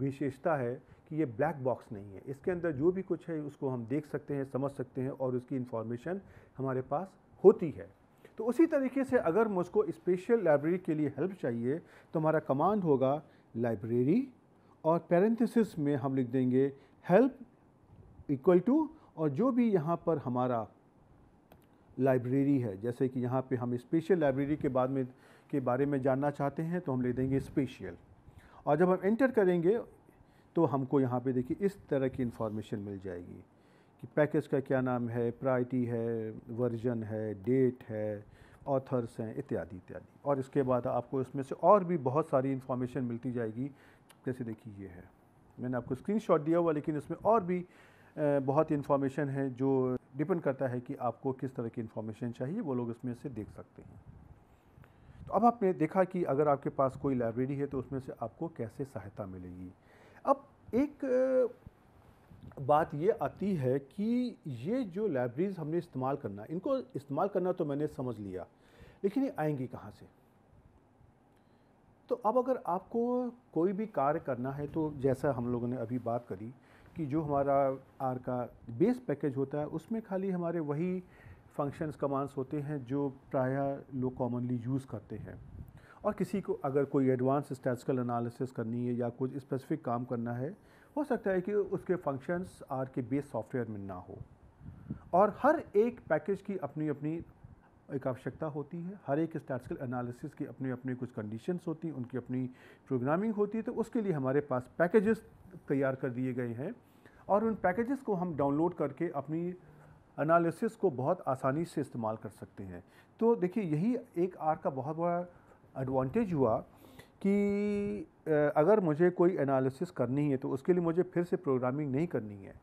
विशेषता है कि ये ब्लैक बॉक्स नहीं है इसके अंदर जो भी कुछ है उसको हम देख सकते हैं समझ सकते हैं और उसकी इन्फॉर्मेशन हमारे पास होती है तो उसी तरीके से अगर मुझको स्पेशल लाइब्रेरी के लिए हेल्प चाहिए तो हमारा कमांड होगा लाइब्रेरी और पैरेंथिस में हम लिख देंगे हेल्प इक्वल टू और जो भी यहाँ पर हमारा लाइब्रेरी है जैसे कि यहाँ पे हम स्पेशल लाइब्रेरी के बाद में के बारे में जानना चाहते हैं तो हम लिख देंगे स्पेशल और जब हम एंटर करेंगे तो हमको यहाँ पे देखिए इस तरह की इन्फॉर्मेशन मिल जाएगी कि पैकेज का क्या नाम है प्रायटी है वर्जन है डेट है ऑथर्स हैं इत्यादि इत्यादि और इसके बाद आपको इसमें से और भी बहुत सारी इन्फॉर्मेशन मिलती जाएगी जैसे देखिए ये है मैंने आपको स्क्रीन दिया हुआ लेकिन इसमें और भी बहुत इन्फॉर्मेशन है जो डिपेंड करता है कि आपको किस तरह की इन्फॉर्मेशन चाहिए वो लोग इसमें से देख सकते हैं तो अब आपने देखा कि अगर आपके पास कोई लाइब्रेरी है तो उसमें से आपको कैसे सहायता मिलेगी अब एक बात ये आती है कि ये जो लाइब्रेरीज़ हमने इस्तेमाल करना इनको इस्तेमाल करना तो मैंने समझ लिया लेकिन ये आएंगी कहाँ से तो अब अगर आपको कोई भी कार्य करना है तो जैसा हम लोगों ने अभी बात करी कि जो हमारा आर का बेस पैकेज होता है उसमें खाली हमारे वही फंक्शंस कमांड्स होते हैं जो प्रायः लोग कॉमनली यूज़ करते हैं और किसी को अगर कोई एडवांस स्टैटिकल एनालिसिस करनी है या कुछ स्पेसिफिक काम करना है हो सकता है कि उसके फंक्शंस आर के बेस सॉफ्टवेयर में ना हो और हर एक पैकेज की अपनी अपनी एक आवश्यकता होती है हर एक स्टैटिकल एनालिसिस की अपनी अपनी कुछ कंडीशंस होती हैं उनकी अपनी प्रोग्रामिंग होती है तो उसके लिए हमारे पास पैकेजेस तैयार कर दिए गए हैं और उन पैकेजेस को हम डाउनलोड करके अपनी एनालिसिस को बहुत आसानी से इस्तेमाल कर सकते हैं तो देखिए यही एक आर का बहुत बड़ा एडवांटेज हुआ कि अगर मुझे कोई एनालिसिस करनी है तो उसके लिए मुझे फिर से प्रोग्रामिंग नहीं करनी है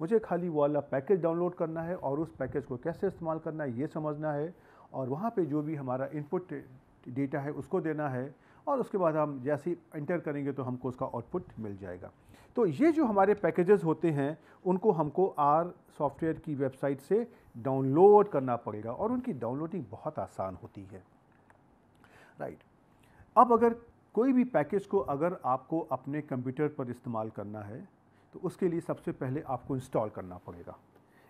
मुझे खाली वाला पैकेज डाउनलोड करना है और उस पैकेज को कैसे इस्तेमाल करना है ये समझना है और वहाँ पे जो भी हमारा इनपुट डेटा है उसको देना है और उसके बाद हम जैसे इंटर करेंगे तो हमको उसका आउटपुट मिल जाएगा तो ये जो हमारे पैकेजेस होते हैं उनको हमको आर सॉफ्टवेयर की वेबसाइट से डाउनलोड करना पड़ेगा और उनकी डाउनलोडिंग बहुत आसान होती है राइट अब अगर कोई भी पैकेज को अगर आपको अपने कंप्यूटर पर इस्तेमाल करना है तो उसके लिए सबसे पहले आपको इंस्टॉल करना पड़ेगा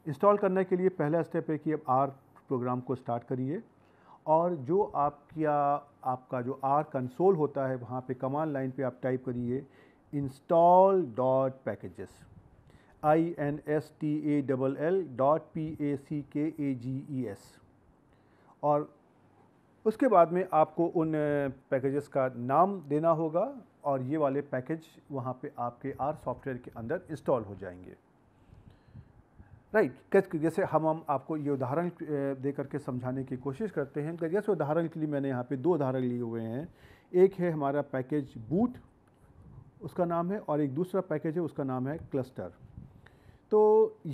इंस्टॉल करने के लिए पहला स्टेप है कि आप आर प्रोग्राम को स्टार्ट करिए और जो आपका आपका जो आर कंसोल होता है वहाँ पे कमांड लाइन पे आप टाइप करिए install dot packages I N S T A double L dot P A C K A G E S और उसके बाद में आपको उन पैकेजेस का नाम देना होगा और ये वाले पैकेज वहाँ पे आपके आर सॉफ्टवेयर के अंदर इंस्टॉल हो जाएंगे राइट right. जैसे हम हम आपको ये उदाहरण दे करके समझाने की कोशिश करते हैं जैसे उदाहरण के लिए मैंने यहाँ पे दो उदाहरण लिए हुए हैं एक है हमारा पैकेज बूट उसका नाम है और एक दूसरा पैकेज है उसका नाम है क्लस्टर तो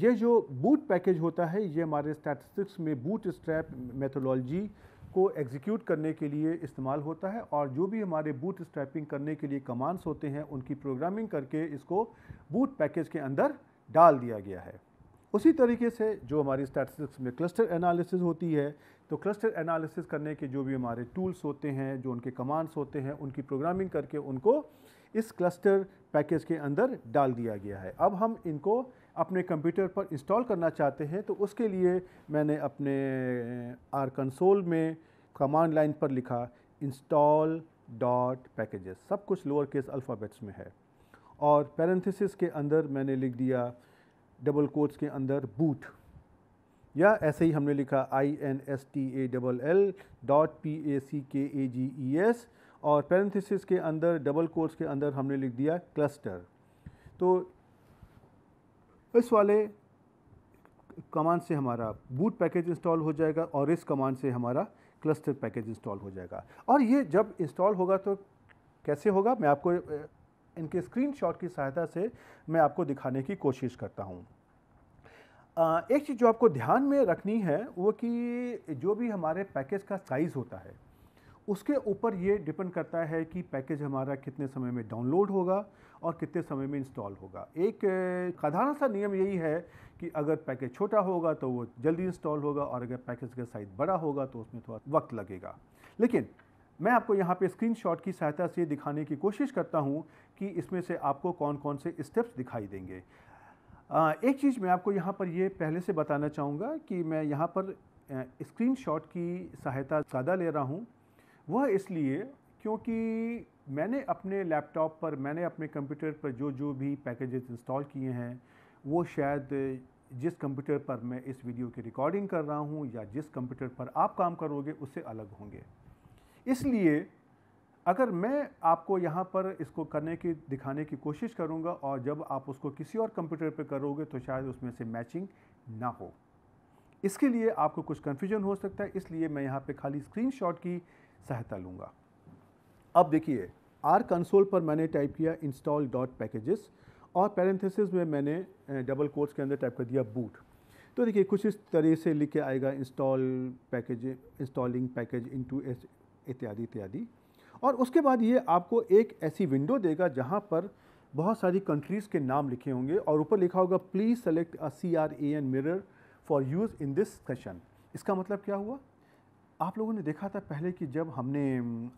ये जो बूट पैकेज होता है ये हमारे स्टैटिस्टिक्स में बूट स्ट्रैप मेथोलॉजी को एग्जीक्यूट करने के लिए इस्तेमाल होता है और जो भी हमारे बूट स्ट्रैपिंग करने के लिए कमांड्स होते हैं उनकी प्रोग्रामिंग करके इसको बूट पैकेज के अंदर डाल दिया गया है उसी तरीके से जो हमारी स्टैटिस्टिक्स में क्लस्टर एनालिसिस होती है तो क्लस्टर एनालिसिस करने के जो भी हमारे टूल्स होते हैं जो उनके कमांड्स होते हैं उनकी प्रोग्रामिंग करके उनको इस क्लस्टर पैकेज के अंदर डाल दिया गया है अब हम इनको अपने कंप्यूटर पर इंस्टॉल करना चाहते हैं तो उसके लिए मैंने अपने आर कंसोल में कमांड लाइन पर लिखा इंस्टॉल डॉट पैकेजेस सब कुछ लोअर केस अल्फ़ाबेट्स में है और पैरेंथिस के अंदर मैंने लिख दिया डबल कोट्स के अंदर बूट या ऐसे ही हमने लिखा I N S T A double L dot P A C K A G E S और पैरेंथिस के अंदर डबल कोर्स के अंदर हमने लिख दिया क्लस्टर तो इस वाले कमांड से हमारा बूट पैकेज इंस्टॉल हो जाएगा और इस कमांड से हमारा क्लस्टर पैकेज इंस्टॉल हो जाएगा और ये जब इंस्टॉल होगा तो कैसे होगा मैं आपको इनके स्क्रीनशॉट की सहायता से मैं आपको दिखाने की कोशिश करता हूँ एक चीज़ जो आपको ध्यान में रखनी है वो कि जो भी हमारे पैकेज का साइज़ होता है उसके ऊपर ये डिपेंड करता है कि पैकेज हमारा कितने समय में डाउनलोड होगा और कितने समय में इंस्टॉल होगा एक साधारण सा नियम यही है कि अगर पैकेज छोटा होगा तो वो जल्दी इंस्टॉल होगा और अगर पैकेज का साइज़ बड़ा होगा तो उसमें थोड़ा वक्त लगेगा लेकिन मैं आपको यहाँ पे स्क्रीनशॉट की सहायता से दिखाने की कोशिश करता हूँ कि इसमें से आपको कौन कौन से स्टेप्स दिखाई देंगे आ, एक चीज़ मैं आपको यहाँ पर ये यह पहले से बताना चाहूँगा कि मैं यहाँ पर स्क्रीनशॉट की सहायता ज़्यादा ले रहा हूँ वह इसलिए क्योंकि मैंने अपने लैपटॉप पर मैंने अपने कंप्यूटर पर जो जो भी पैकेजेस इंस्टॉल किए हैं वो शायद जिस कंप्यूटर पर मैं इस वीडियो की रिकॉर्डिंग कर रहा हूँ या जिस कंप्यूटर पर आप काम करोगे उससे अलग होंगे इसलिए अगर मैं आपको यहाँ पर इसको करने की दिखाने की कोशिश करूँगा और जब आप उसको किसी और कंप्यूटर पर करोगे तो शायद उसमें से मैचिंग ना हो इसके लिए आपको कुछ कन्फ्यूजन हो सकता है इसलिए मैं यहाँ पर खाली स्क्रीन की सहायता लूँगा अब देखिए आर कंसोल पर मैंने टाइप किया इंस्टॉल डॉट पैकेजेस और पैरेंथेसिस में मैंने डबल कोर्स के अंदर टाइप कर दिया बूट तो देखिए कुछ इस तरह से लिख के आएगा install package installing package into इत्यादि इत्यादि और उसके बाद ये आपको एक ऐसी विंडो देगा जहाँ पर बहुत सारी कंट्रीज़ के नाम लिखे होंगे और ऊपर लिखा होगा please select a C R A N mirror for use in this session इसका मतलब क्या हुआ आप लोगों ने देखा था पहले कि जब हमने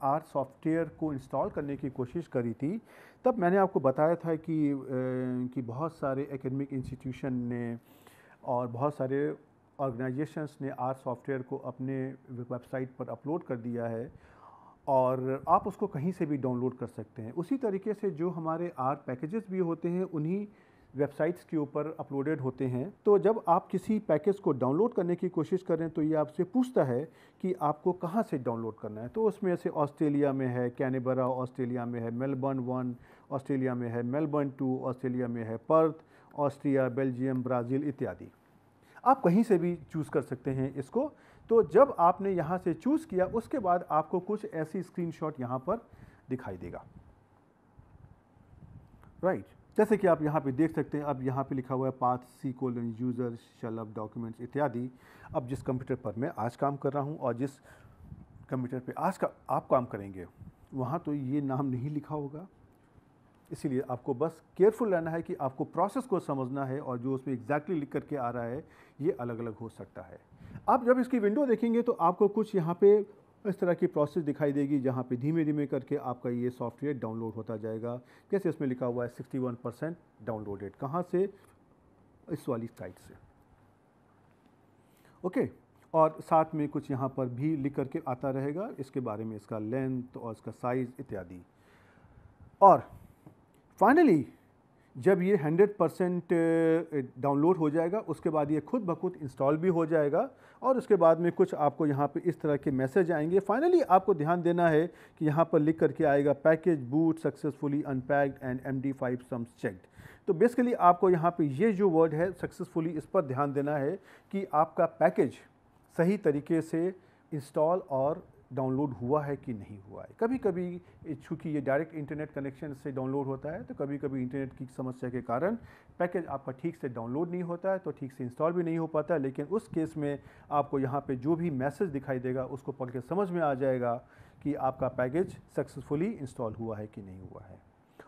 आर सॉफ्टवेयर को इंस्टॉल करने की कोशिश करी थी तब मैंने आपको बताया था कि कि बहुत सारे एकेडमिक इंस्टीट्यूशन ने और बहुत सारे ऑर्गेनाइजेशंस ने आर सॉफ्टवेयर को अपने वेबसाइट पर अपलोड कर दिया है और आप उसको कहीं से भी डाउनलोड कर सकते हैं उसी तरीके से जो हमारे आर पैकेजेस भी होते हैं उन्हीं वेबसाइट्स के ऊपर अपलोडेड होते हैं तो जब आप किसी पैकेज को डाउनलोड करने की कोशिश करें तो ये आपसे पूछता है कि आपको कहाँ से डाउनलोड करना है तो उसमें से ऑस्ट्रेलिया में है कैनेबरा ऑस्ट्रेलिया में है मेलबर्न वन ऑस्ट्रेलिया में है मेलबर्न टू ऑस्ट्रेलिया में है पर्थ ऑस्ट्रिया बेल्जियम ब्राज़ील इत्यादि आप कहीं से भी चूज़ कर सकते हैं इसको तो जब आपने यहाँ से चूज़ किया उसके बाद आपको कुछ ऐसी स्क्रीनशॉट यहाँ पर दिखाई देगा राइट right. जैसे कि आप यहाँ पे देख सकते हैं अब यहाँ पे लिखा हुआ है path C colon user Shalabh documents इत्यादि अब जिस कंप्यूटर पर मैं आज काम कर रहा हूँ और जिस कंप्यूटर पे आज का आप काम करेंगे वहाँ तो ये नाम नहीं लिखा होगा इसीलिए आपको बस केयरफुल रहना है कि आपको प्रोसेस को समझना है और जो उसमें एग्जैक्टली लिख करके आ रहा है ये अलग अलग हो सकता है आप जब इसकी विंडो देखेंगे तो आपको कुछ यहाँ पे इस तरह की प्रोसेस दिखाई देगी जहाँ पे धीमे धीमे करके आपका ये सॉफ्टवेयर डाउनलोड होता जाएगा जैसे इसमें लिखा हुआ है 61 परसेंट डाउनलोडेड कहाँ से इस वाली साइट से ओके और साथ में कुछ यहाँ पर भी लिख करके आता रहेगा इसके बारे में इसका लेंथ और इसका साइज़ इत्यादि और फाइनली जब ये 100 परसेंट डाउनलोड हो जाएगा उसके बाद ये खुद ब खुद इंस्टॉल भी हो जाएगा और उसके बाद में कुछ आपको यहाँ पे इस तरह के मैसेज आएंगे फाइनली आपको ध्यान देना है कि यहाँ पर लिख करके आएगा package boot successfully unpacked and M D five sums checked तो बेसिकली आपको यहाँ पे ये जो वर्ड है सक्सेसफुली इस पर ध्यान देना है कि आपका पैकेज सही तरीके से इंस्टॉल और डाउनलोड हुआ है कि नहीं हुआ है कभी कभी चूँकि ये डायरेक्ट इंटरनेट कनेक्शन से डाउनलोड होता है तो कभी कभी इंटरनेट की समस्या के कारण पैकेज आपका ठीक से डाउनलोड नहीं होता है तो ठीक से इंस्टॉल भी नहीं हो पाता है लेकिन उस केस में आपको यहाँ पे जो भी मैसेज दिखाई देगा उसको पढ़ के समझ में आ जाएगा कि आपका पैकेज सक्सेसफुली इंस्टॉल हुआ है कि नहीं हुआ है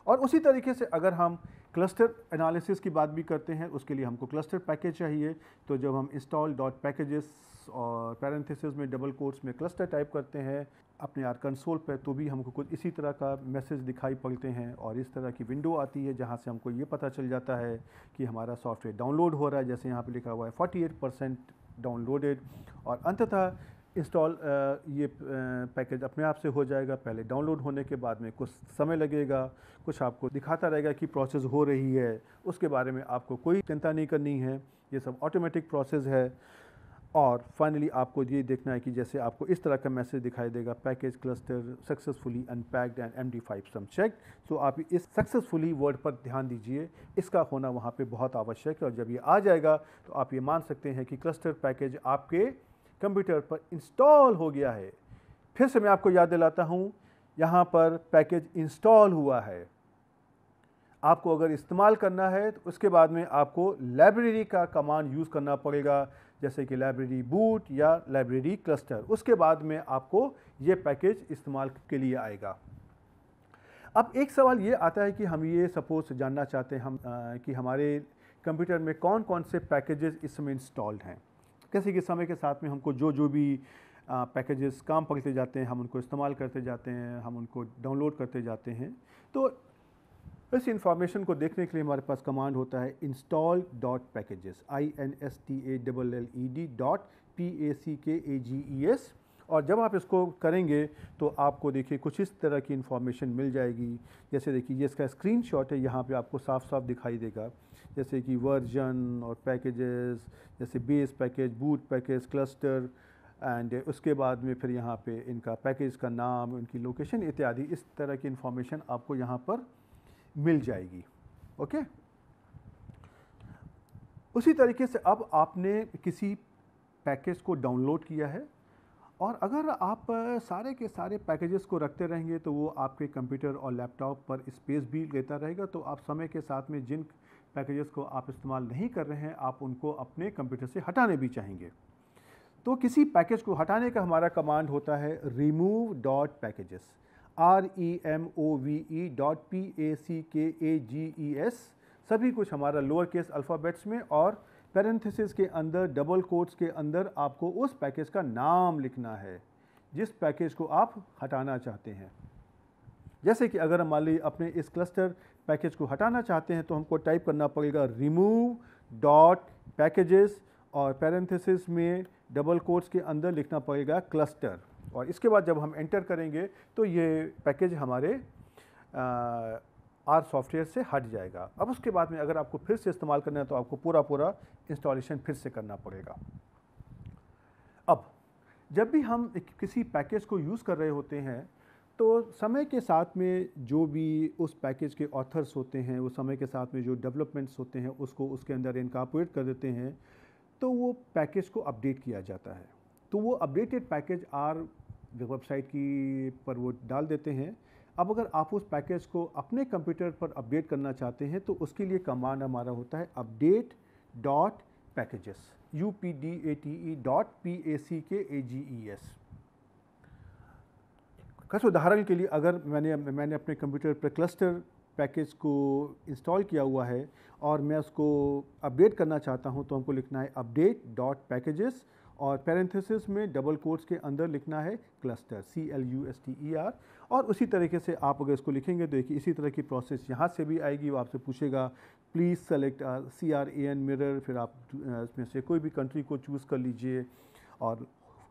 और उसी तरीके से अगर हम क्लस्टर एनालिसिस की बात भी करते हैं उसके लिए हमको क्लस्टर पैकेज चाहिए तो जब हम इंस्टॉल डॉट पैकेजेस और पैरेंथेसिस में डबल कोट्स में क्लस्टर टाइप करते हैं अपने आर कंसोल पर तो भी हमको कुछ इसी तरह का मैसेज दिखाई पड़ते हैं और इस तरह की विंडो आती है जहाँ से हमको ये पता चल जाता है कि हमारा सॉफ्टवेयर डाउनलोड हो रहा है जैसे यहाँ पर लिखा हुआ है 48 परसेंट डाउनलोडेड और अंततः इंस्टॉल ये पैकेज अपने आप से हो जाएगा पहले डाउनलोड होने के बाद में कुछ समय लगेगा कुछ आपको दिखाता रहेगा कि प्रोसेस हो रही है उसके बारे में आपको कोई चिंता नहीं करनी है ये सब ऑटोमेटिक प्रोसेस है और फाइनली आपको ये देखना है कि जैसे आपको इस तरह का मैसेज दिखाई देगा package cluster successfully unpacked and M D five sum check तो आप इस सक्सेसफुली वर्ड पर ध्यान दीजिए इसका होना वहाँ पे बहुत आवश्यक है और जब ये आ जाएगा तो आप ये मान सकते हैं कि क्लस्टर पैकेज आपके कंप्यूटर पर इंस्टॉल हो गया है फिर से मैं आपको याद दिलाता हूँ यहाँ पर पैकेज इंस्टॉल हुआ है आपको अगर इस्तेमाल करना है तो उसके बाद में आपको लाइब्रेरी का कमांड यूज़ करना पड़ेगा जैसे कि लाइब्रेरी बूट या लाइब्रेरी क्लस्टर उसके बाद में आपको ये पैकेज इस्तेमाल के लिए आएगा अब एक सवाल ये आता है कि हम ये सपोज़ जानना चाहते हैं हम आ, कि हमारे कंप्यूटर में कौन कौन से पैकेजेस इसमें इंस्टॉल्ड हैं जैसे कि समय के साथ में हमको जो जो भी पैकेजेस काम पकड़ते जाते हैं हम उनको इस्तेमाल करते जाते हैं हम उनको डाउनलोड करते जाते हैं तो इस इंफॉर्मेशन को देखने के लिए हमारे पास कमांड होता है install dot packages I N S T A double L E D dot P A C K A G E S और जब आप इसको करेंगे तो आपको देखिए कुछ इस तरह की इंफॉर्मेशन मिल जाएगी जैसे देखिए ये इसका स्क्रीन शॉट है यहाँ पर आपको साफ साफ दिखाई देगा जैसे कि वर्जन और पैकेजेस जैसे base package boot package cluster and उसके बाद में फिर यहाँ पे इनका पैकेज का नाम उनकी लोकेशन इत्यादि इस तरह की इन्फॉर्मेशन आपको यहाँ पर मिल जाएगी ओके उसी तरीके से अब आपने किसी पैकेज को डाउनलोड किया है और अगर आप सारे के सारे पैकेजेस को रखते रहेंगे तो वो आपके कंप्यूटर और लैपटॉप पर स्पेस भी लेता रहेगा तो आप समय के साथ में जिन पैकेजेस को आप इस्तेमाल नहीं कर रहे हैं आप उनको अपने कंप्यूटर से हटाने भी चाहेंगे तो किसी पैकेज को हटाने का हमारा कमांड होता है remove dot packages R E M O V E dot P A C K A G E S सभी कुछ हमारा लोअर केस अल्फ़ाबेट्स में और पैरेंथिस के अंदर डबल कोट्स के अंदर आपको उस पैकेज का नाम लिखना है जिस पैकेज को आप हटाना चाहते हैं जैसे कि अगर हम ली अपने इस क्लस्टर पैकेज को हटाना चाहते हैं तो हमको टाइप करना पड़ेगा रिमूव डॉट पैकेजेस और पैरेंथिस में डबल कोट्स के अंदर लिखना पड़ेगा क्लस्टर और इसके बाद जब हम एंटर करेंगे तो ये पैकेज हमारे आर सॉफ्टवेयर से हट जाएगा अब उसके बाद में अगर आपको फिर से इस्तेमाल करना है तो आपको पूरा पूरा इंस्टॉलेशन फिर से करना पड़ेगा अब जब भी हम किसी पैकेज को यूज़ कर रहे होते हैं तो समय के साथ में जो भी उस पैकेज के ऑथर्स होते हैं वो समय के साथ में जो डेवलपमेंट्स होते हैं उसको उसके अंदर इनकापोरेट कर देते हैं तो वो पैकेज को अपडेट किया जाता है तो वो अपडेटेड पैकेज आर वेबसाइट की पर वो डाल देते हैं अब अगर आप उस पैकेज को अपने कंप्यूटर पर अपडेट करना चाहते हैं तो उसके लिए कमांड हमारा होता है update dot packages U P D A T E dot P A C K A G E S खास उदाहरण के लिए अगर मैंने मैंने अपने कंप्यूटर पर क्लस्टर पैकेज को इंस्टॉल किया हुआ है और मैं उसको अपडेट करना चाहता हूं तो हमको लिखना है अपडेट डॉट पैकेजेस और पैरेंथेसिस में डबल कोर्स के अंदर लिखना है cluster C L U S T E R और उसी तरीके से आप अगर इसको लिखेंगे तो देखिए इसी तरह की प्रोसेस यहाँ से भी आएगी वो आपसे पूछेगा please select C R A N mirror फिर आप इसमें से कोई भी कंट्री को चूज़ कर लीजिए और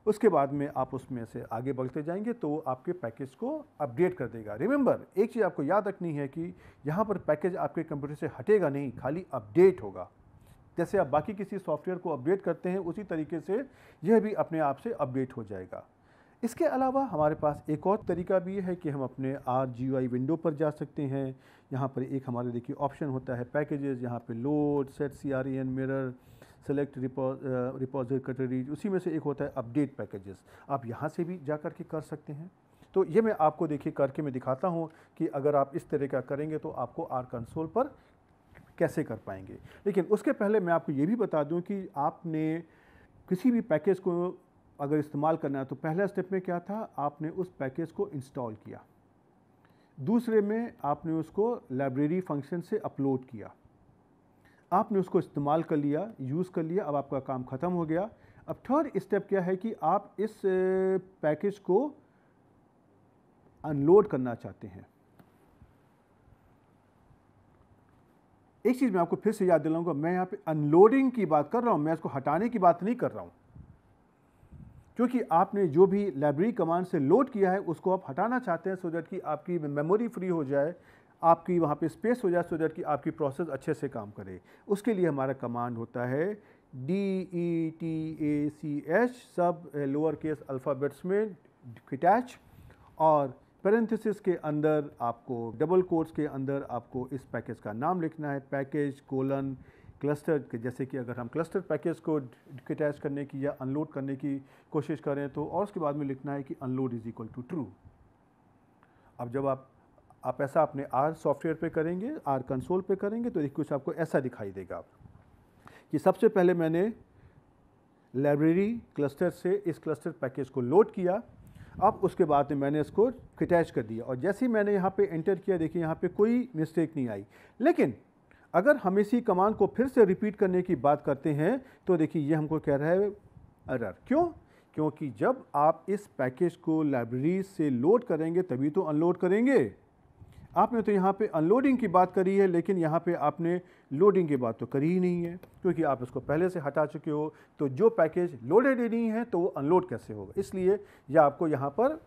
उसके बाद में आप उसमें से आगे बढ़ते जाएंगे तो आपके पैकेज को अपडेट कर देगा रिमेंबर एक चीज़ आपको याद रखनी है कि यहाँ पर पैकेज आपके कंप्यूटर से हटेगा नहीं खाली अपडेट होगा जैसे आप बाकी किसी सॉफ्टवेयर को अपडेट करते हैं उसी तरीके से यह भी अपने आप से अपडेट हो जाएगा इसके अलावा हमारे पास एक और तरीका भी है कि हम अपने आर जी आई विंडो पर जा सकते हैं यहाँ पर एक हमारे देखिए ऑप्शन होता है पैकेजेस यहाँ पे load set C R E N mirror select repository उसी में से एक होता है अपडेट पैकेजेस आप यहाँ से भी जा कर के कर सकते हैं तो ये मैं आपको देखिए करके मैं दिखाता हूँ कि अगर आप इस तरह का करेंगे तो आपको आर कंसोल पर कैसे कर पाएंगे लेकिन उसके पहले मैं आपको ये भी बता दूं कि आपने किसी भी पैकेज को अगर इस्तेमाल करना है तो पहला स्टेप में क्या था आपने उस पैकेज को इंस्टॉल किया दूसरे में आपने उसको लाइब्रेरी फंक्शन से अपलोड किया आपने उसको इस्तेमाल कर लिया यूज़ कर लिया अब आपका काम ख़त्म हो गया अब थर्ड स्टेप क्या है कि आप इस पैकेज को अनलोड करना चाहते हैं एक चीज़ मैं आपको फिर से याद दिलाऊंगा मैं यहाँ पे अनलोडिंग की बात कर रहा हूँ मैं इसको हटाने की बात नहीं कर रहा हूँ क्योंकि आपने जो भी लाइब्रेरी कमांड से लोड किया है उसको आप हटाना चाहते हैं सो दैट कि आपकी मेमोरी फ्री हो जाए आपकी वहाँ पे स्पेस हो जाए सो दैट कि आपकी प्रोसेस अच्छे से काम करे उसके लिए हमारा कमांड होता है D E T A C H सब लोअर केस अल्फ़ाबेट्स में फिटैच और पैरेंथिस के अंदर आपको डबल कोर्स के अंदर आपको इस पैकेज का नाम लिखना है पैकेज कोलन क्लस्टर जैसे कि अगर हम क्लस्टर पैकेज को अटैच करने की या अनलोड करने की कोशिश करें तो और उसके बाद में लिखना है कि unload is equal to true अब जब आप आप ऐसा अपने आर सॉफ्टवेयर पे करेंगे आर कंसोल पे करेंगे तो कुछ आपको ऐसा दिखाई देगा कि सबसे पहले मैंने लाइब्रेरी क्लस्टर से इस क्लस्टर पैकेज को लोड किया अब उसके बाद में मैंने इसको अटैच कर दिया और जैसे ही मैंने यहाँ पे एंटर किया देखिए यहाँ पे कोई मिस्टेक नहीं आई लेकिन अगर हम इसी कमांड को फिर से रिपीट करने की बात करते हैं तो देखिए ये हमको कह रहा है अरर क्यों क्योंकि जब आप इस पैकेज को लाइब्रेरी से लोड करेंगे तभी तो अनलोड करेंगे आपने तो यहाँ पे अनलोडिंग की बात करी है लेकिन यहाँ पे आपने लोडिंग की बात तो करी ही नहीं है क्योंकि आप इसको पहले से हटा चुके हो तो जो पैकेज लोडेड ही नहीं है तो वो अनलोड कैसे होगा इसलिए यह आपको यहाँ पर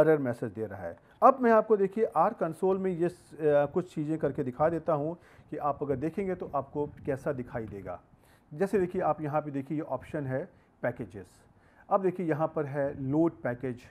अरर मैसेज दे रहा है अब मैं आपको देखिए आर कंसोल में ये कुछ चीज़ें करके दिखा देता हूँ कि आप अगर देखेंगे तो आपको कैसा दिखाई देगा जैसे देखिए आप यहाँ पर देखिए ये ऑप्शन है पैकेजेस अब देखिए यहाँ पर है लोड पैकेज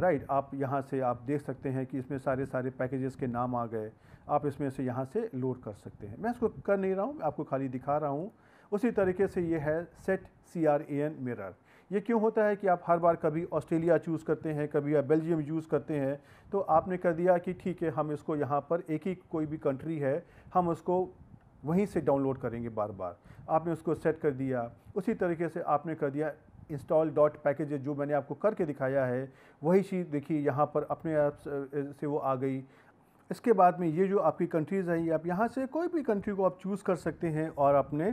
राइट आप यहाँ से आप देख सकते हैं कि इसमें सारे सारे पैकेजेस के नाम आ गए आप इसमें से यहाँ से लोड कर सकते हैं मैं इसको कर नहीं रहा हूँ आपको खाली दिखा रहा हूँ उसी तरीके से ये है set C R A N mirror ये क्यों होता है कि आप हर बार कभी ऑस्ट्रेलिया चूज़ करते हैं कभी आप बेल्जियम यूज़ करते हैं तो आपने कर दिया कि ठीक है हम इसको यहाँ पर एक ही कोई भी कंट्री है हम उसको वहीं से डाउनलोड करेंगे बार बार आपने उसको सेट कर दिया उसी तरीके से आपने कर दिया इंस्टॉल डॉट पैकेज जो मैंने आपको करके दिखाया है वही चीज़ देखिए यहाँ पर अपने आप से वो आ गई इसके बाद में ये जो आपकी कंट्रीज़ हैं आप यहाँ से कोई भी कंट्री को आप चूज़ कर सकते हैं और अपने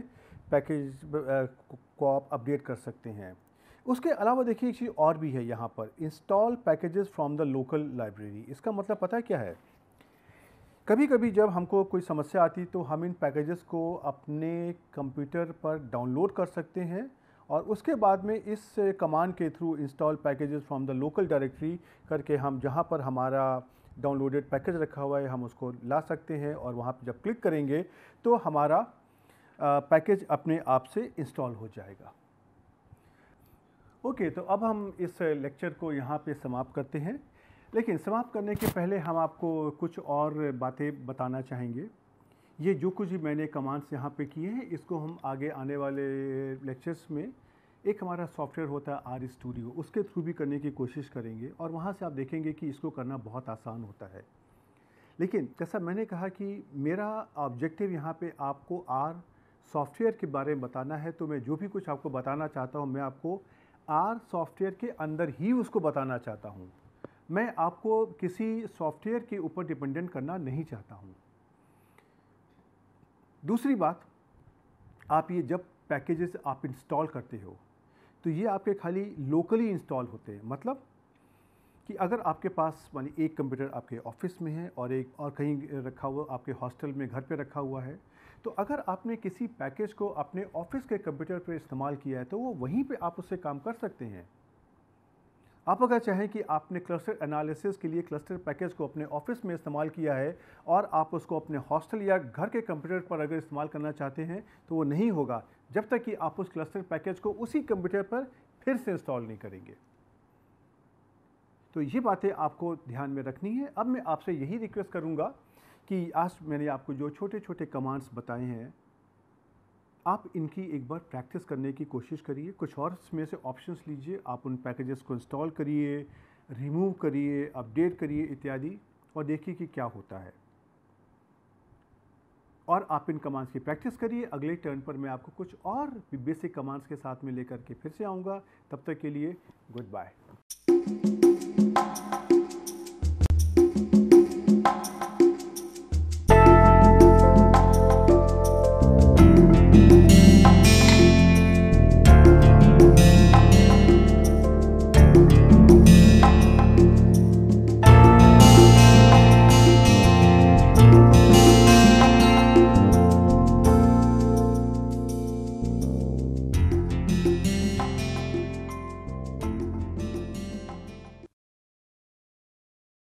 पैकेज को आप अपडेट कर सकते हैं उसके अलावा देखिए एक चीज़ और भी है यहाँ पर install packages from the local library इसका मतलब पता क्या है कभी कभी जब हमको कोई समस्या आती तो हम इन पैकेजेस को अपने कंप्यूटर पर डाउनलोड कर सकते हैं और उसके बाद में इस कमांड के through install packages from the local directory करके हम जहाँ पर हमारा डाउनलोडेड पैकेज रखा हुआ है हम उसको ला सकते हैं और वहाँ पर जब क्लिक करेंगे तो हमारा पैकेज अपने आप से इंस्टॉल हो जाएगा ओके okay, तो अब हम इस लेक्चर को यहाँ पे समाप्त करते हैं लेकिन समाप्त करने के पहले हम आपको कुछ और बातें बताना चाहेंगे ये जो कुछ भी मैंने कमांड्स यहाँ पे किए हैं इसको हम आगे आने वाले लेक्चर्स में एक हमारा सॉफ्टवेयर होता है आर स्टूडियो उसके थ्रू भी करने की कोशिश करेंगे और वहाँ से आप देखेंगे कि इसको करना बहुत आसान होता है लेकिन जैसा मैंने कहा कि मेरा ऑब्जेक्टिव यहाँ पे आपको आर सॉफ्टवेयर के बारे में बताना है तो मैं जो भी कुछ आपको बताना चाहता हूँ मैं आपको आर सॉफ्टवेयर के अंदर ही उसको बताना चाहता हूँ मैं आपको किसी सॉफ्टवेयर के ऊपर डिपेंडेंट करना नहीं चाहता हूँ दूसरी बात आप ये जब पैकेजेस आप इंस्टॉल करते हो तो ये आपके खाली लोकली इंस्टॉल होते हैं मतलब कि अगर आपके पास मानी एक कंप्यूटर आपके ऑफिस में है और एक और कहीं रखा हुआ आपके हॉस्टल में घर पे रखा हुआ है तो अगर आपने किसी पैकेज को अपने ऑफिस के कंप्यूटर पर इस्तेमाल किया है तो वो वहीं पे आप उससे काम कर सकते हैं आप अगर चाहें कि आपने क्लस्टर एनालिसिस के लिए क्लस्टर पैकेज को अपने ऑफिस में इस्तेमाल किया है और आप उसको अपने हॉस्टल या घर के कंप्यूटर पर अगर इस्तेमाल करना चाहते हैं तो वो नहीं होगा जब तक कि आप उस क्लस्टर पैकेज को उसी कंप्यूटर पर फिर से इंस्टॉल नहीं करेंगे तो ये बातें आपको ध्यान में रखनी है अब मैं आपसे यही रिक्वेस्ट करूँगा कि आज मैंने आपको जो छोटे छोटे कमांड्स बताए हैं आप इनकी एक बार प्रैक्टिस करने की कोशिश करिए कुछ और में से ऑप्शंस लीजिए आप उन पैकेजेस को इंस्टॉल करिए रिमूव करिए अपडेट करिए इत्यादि और देखिए कि क्या होता है और आप इन कमांड्स की प्रैक्टिस करिए अगले टर्न पर मैं आपको कुछ और बेसिक कमांड्स के साथ में लेकर के फिर से आऊँगा तब तक के लिए गुड बाय